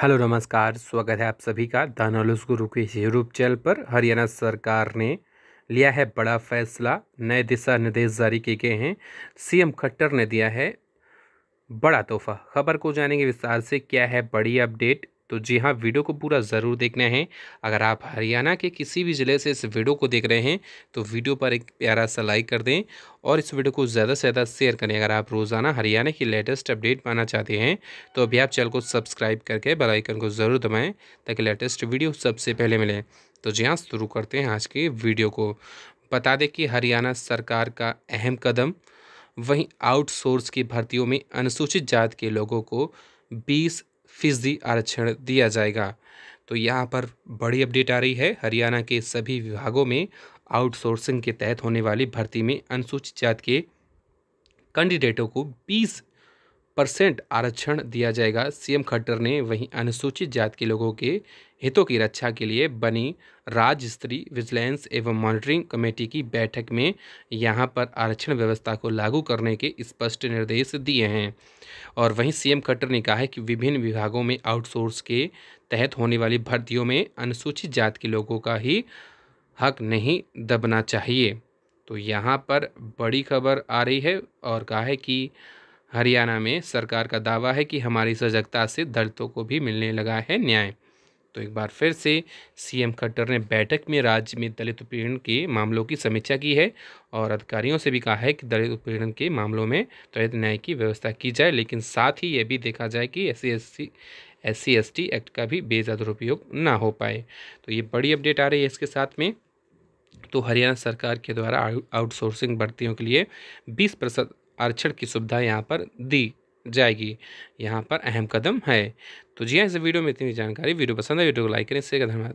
hello नमस्कार स्वागत है आप सभी का दानोलस गुरु के यूट्यूब चैनल पर हरियाणा सरकार ने लिया है बड़ा फैसला नए दिशा निर्देश जारी किए गए हैं सीएम खट्टर ने दिया है बड़ा तोहफा खबर को जानेंगे विस्तार से क्या है बड़ी अपडेट तो जी हाँ वीडियो को पूरा ज़रूर देखना है अगर आप हरियाणा के किसी भी ज़िले से इस वीडियो को देख रहे हैं तो वीडियो पर एक प्यारा सा लाइक कर दें और इस वीडियो को ज़्यादा से ज़्यादा शेयर करें अगर आप रोज़ाना हरियाणा की लेटेस्ट अपडेट पाना चाहते हैं तो अभी आप चैनल को सब्सक्राइब करके बेलाइकन को ज़रूर दबाएँ ताकि लेटेस्ट वीडियो सबसे पहले मिले तो जी हाँ शुरू करते हैं आज की वीडियो को बता दें कि हरियाणा सरकार का अहम कदम वहीं आउटसोर्स की भर्तियों में अनुसूचित जात के लोगों को बीस फीसदी आरक्षण दिया जाएगा तो यहाँ पर बड़ी अपडेट आ रही है हरियाणा के सभी विभागों में आउटसोर्सिंग के तहत होने वाली भर्ती में अनुसूचित जात के कैंडिडेटों को बीस परसेंट आरक्षण दिया जाएगा सीएम खट्टर ने वहीं अनुसूचित जाति के लोगों के हितों की रक्षा के लिए बनी राज्य स्तरीय विजिलेंस एवं मॉनिटरिंग कमेटी की बैठक में यहां पर आरक्षण व्यवस्था को लागू करने के स्पष्ट निर्देश दिए हैं और वहीं सीएम खट्टर ने कहा है कि विभिन्न विभागों में आउटसोर्स के तहत होने वाली भर्तियों में अनुसूचित जाति के लोगों का ही हक नहीं दबना चाहिए तो यहाँ पर बड़ी खबर आ रही है और कहा है कि हरियाणा में सरकार का दावा है कि हमारी सजगता से दलितों को भी मिलने लगा है न्याय तो एक बार फिर से सीएम खट्टर ने बैठक में राज्य में दलित उत्पीड़न के मामलों की समीक्षा की है और अधिकारियों से भी कहा है कि दलित उत्पीड़न के मामलों में त्वरित न्याय की व्यवस्था की जाए लेकिन साथ ही यह भी देखा जाए कि S C S C S T act का भी बेजा दुरुपयोग ना हो पाए तो ये बड़ी अपडेट आ रही है इसके साथ में तो हरियाणा सरकार के द्वारा आउटसोर्सिंग भर्तियों के लिए बीस प्रतिशत आरक्षण की सुविधा यहाँ पर दी जाएगी यहाँ पर अहम कदम है तो जी हाँ इस वीडियो में इतनी जानकारी वीडियो पसंद है वीडियो को लाइक करें इससे धन्यवाद